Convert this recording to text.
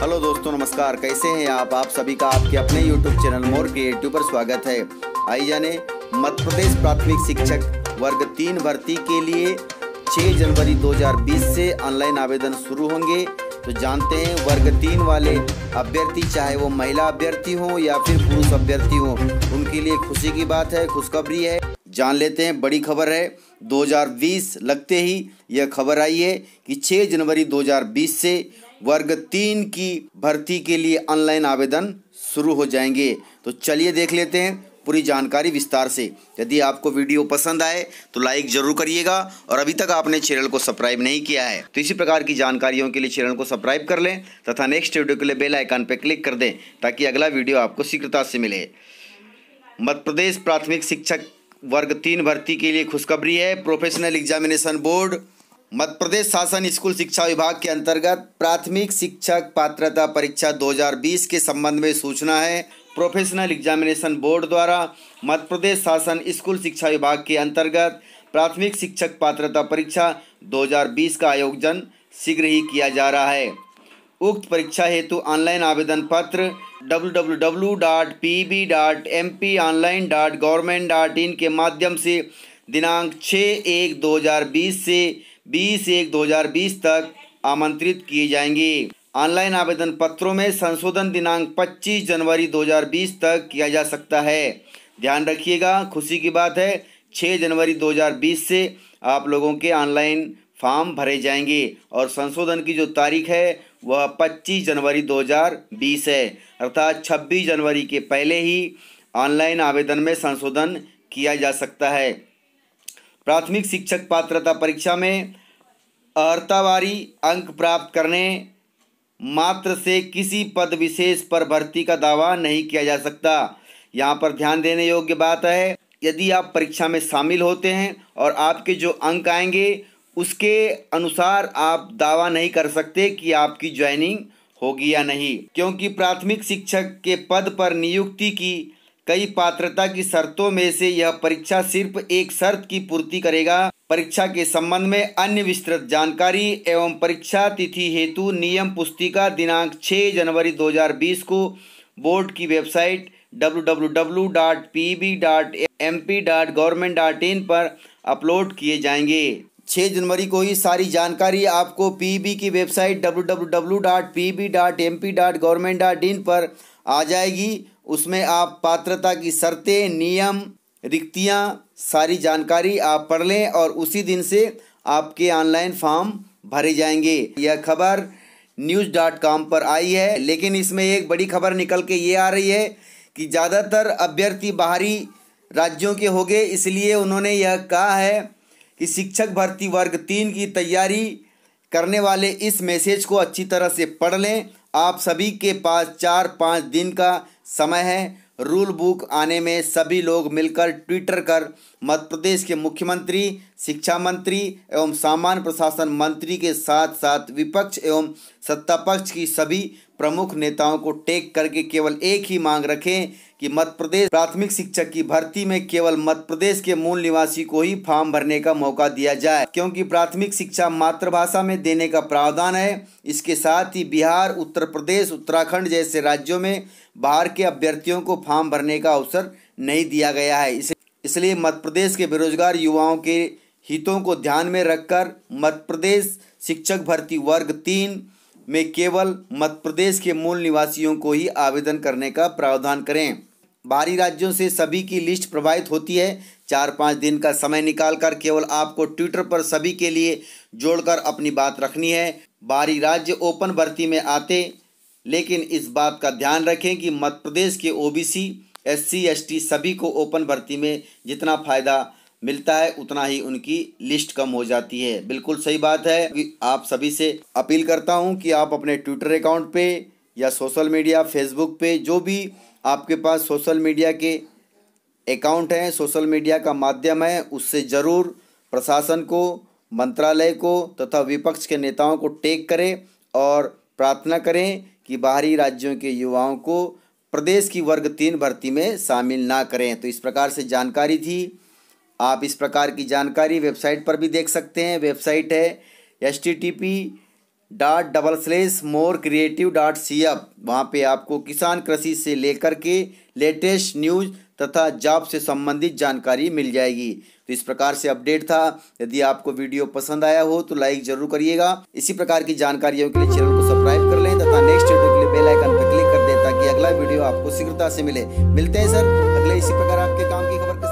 hello दोस्तों नमस्कार कैसे हैं आप आप सभी का आपके अपने यूट्यूब चैनल मोर क्रिएटिव पर स्वागत है आई जाने मध्य प्रदेश प्राथमिक शिक्षक वर्ग तीन भर्ती के लिए 6 जनवरी 2020 से ऑनलाइन आवेदन शुरू होंगे तो जानते हैं वर्ग तीन वाले अभ्यर्थी चाहे वो महिला अभ्यर्थी हो या फिर पुरुष अभ्यर्थी हो उनके लिए खुशी की बात है खुशखबरी है जान लेते हैं बड़ी खबर है 2020 लगते ही यह खबर आई है कि 6 जनवरी 2020 से वर्ग तीन की भर्ती के लिए ऑनलाइन आवेदन शुरू हो जाएंगे तो चलिए देख लेते हैं पूरी जानकारी विस्तार से यदि आपको वीडियो पसंद आए तो लाइक जरूर करिएगा और अभी तक आपने चैनल को सब्सक्राइब नहीं किया है तो इसी प्रकार की जानकारियों के लिए चैनल को सब्सक्राइब कर लें तथा नेक्स्ट वीडियो के लिए बेल आइकन पर क्लिक कर दें ताकि अगला वीडियो आपको शीघ्रता से मिले मध्य प्रदेश प्राथमिक शिक्षक वर्ग तीन भर्ती के लिए खुशखबरी है professional examination board Madhya Pradesh शासन स्कूल शिक्षा विभाग के अंतर्गत प्राथमिक शिक्षक पात्रता परीक्षा 2020 के संबंध में सूचना है प्रोफेशनल एग्जामिनेशन बोर्ड द्वारा मध्य प्रदेश शासन स्कूल शिक्षा विभाग के अंतर्गत प्राथमिक शिक्षक पात्रता परीक्षा 2020 का आयोजन शीघ्र ही किया जा रहा है उक्त परीक्षा हेतु ऑनलाइन आवेदन पत्र डब्ल्यू के माध्यम से दिनांक छः एक दो से बीस एक दो हजार बीस तक आमंत्रित किए जाएंगे ऑनलाइन आवेदन पत्रों में संशोधन दिनांक 25 जनवरी 2020 तक किया जा सकता है ध्यान रखिएगा खुशी की बात है 6 जनवरी 2020 से आप लोगों के ऑनलाइन फॉर्म भरे जाएंगे और संशोधन की जो तारीख है वह 25 जनवरी 2020 है अर्थात 26 जनवरी के पहले ही ऑनलाइन आवेदन में संशोधन किया जा सकता है प्राथमिक शिक्षक पात्रता परीक्षा में अर्तावारी अंक प्राप्त करने मात्र से किसी पद विशेष पर भर्ती का दावा नहीं किया जा सकता यहाँ पर ध्यान देने योग्य बात है यदि आप परीक्षा में शामिल होते हैं और आपके जो अंक आएंगे उसके अनुसार आप दावा नहीं कर सकते कि आपकी ज्वाइनिंग होगी या नहीं क्योंकि प्राथमिक शिक्षक के पद पर नियुक्ति की कई पात्रता की शर्तों में से यह परीक्षा सिर्फ एक शर्त की पूर्ति करेगा परीक्षा के संबंध में अन्य विस्तृत जानकारी एवं परीक्षा तिथि हेतु नियम पुस्तिका दिनांक 6 जनवरी 2020 को बोर्ड की वेबसाइट www.pb.mp.government.in पर अपलोड किए जाएंगे 6 जनवरी को ही सारी जानकारी आपको पीबी की वेबसाइट www.pb.mp.government.in पर आ जाएगी उसमें आप पात्रता की शर्तें नियम रिक्तियाँ सारी जानकारी आप पढ़ लें और उसी दिन से आपके ऑनलाइन फॉर्म भरे जाएंगे यह खबर न्यूज़ डॉट कॉम पर आई है लेकिन इसमें एक बड़ी खबर निकल के ये आ रही है कि ज़्यादातर अभ्यर्थी बाहरी राज्यों के होंगे इसलिए उन्होंने यह कहा है कि शिक्षक भर्ती वर्ग तीन की तैयारी करने वाले इस मैसेज को अच्छी तरह से पढ़ लें आप सभी के पास चार पाँच दिन का समय है रूल बुक आने में सभी लोग मिलकर ट्विटर कर मध्य प्रदेश के मुख्यमंत्री शिक्षा मंत्री एवं सामान्य प्रशासन मंत्री के साथ साथ विपक्ष एवं सत्ता पक्ष की सभी प्रमुख नेताओं को टेक करके केवल एक ही मांग रखें कि मध्य प्रदेश प्राथमिक शिक्षक की भर्ती में केवल मध्य प्रदेश के मूल निवासी को ही फॉर्म भरने का मौका दिया जाए क्योंकि प्राथमिक शिक्षा मातृभाषा में देने का प्रावधान है इसके साथ ही बिहार उत्तर प्रदेश उत्तराखंड जैसे राज्यों में बाहर के अभ्यर्थियों को फॉर्म भरने का अवसर नहीं दिया गया है इसलिए मध्य प्रदेश के बेरोजगार युवाओं के हितों को ध्यान में रखकर मध्य प्रदेश शिक्षक भर्ती वर्ग तीन में केवल मध्य प्रदेश के मूल निवासियों को ही आवेदन करने का प्रावधान करें बाहरी राज्यों से सभी की लिस्ट प्रभावित होती है चार पाँच दिन का समय निकाल कर केवल आपको ट्विटर पर सभी के लिए जोड़कर अपनी बात रखनी है बाहरी राज्य ओपन भर्ती में आते लेकिन इस बात का ध्यान रखें कि मध्य प्रदेश के ओबीसी एससी एसटी सभी को ओपन भर्ती में जितना फ़ायदा मिलता है उतना ही उनकी लिस्ट कम हो जाती है बिल्कुल सही बात है आप सभी से अपील करता हूँ कि आप अपने ट्विटर अकाउंट पे या सोशल मीडिया फेसबुक पे जो भी आपके पास सोशल मीडिया के अकाउंट हैं सोशल मीडिया का माध्यम है उससे ज़रूर प्रशासन को मंत्रालय को तथा विपक्ष के नेताओं को टेक करें और प्रार्थना करें कि बाहरी राज्यों के युवाओं को प्रदेश की वर्ग तीन भर्ती में शामिल ना करें तो इस प्रकार से जानकारी थी आप इस प्रकार की जानकारी वेबसाइट पर भी देख सकते हैं वेबसाइट है S T T P dot double slash more creative dot C F वहाँ पर आपको किसान कृषि से लेकर के लेटेस्ट न्यूज़ तथा जॉब से संबंधित जानकारी मिल जाएगी तो इस प्रकार से अपडेट था यदि आपको वीडियो पसंद आया हो तो लाइक जरूर करिएगा इसी प्रकार की जानकारियों के लिए चैनल को सब्सक्राइब कर लें तथा नेक्स्ट वीडियो के लिए बेल आइकन पर क्लिक कर दें ताकि अगला वीडियो आपको शीघ्रता से मिले मिलते हैं सर अगले इसी प्रकार आपके काम की खबर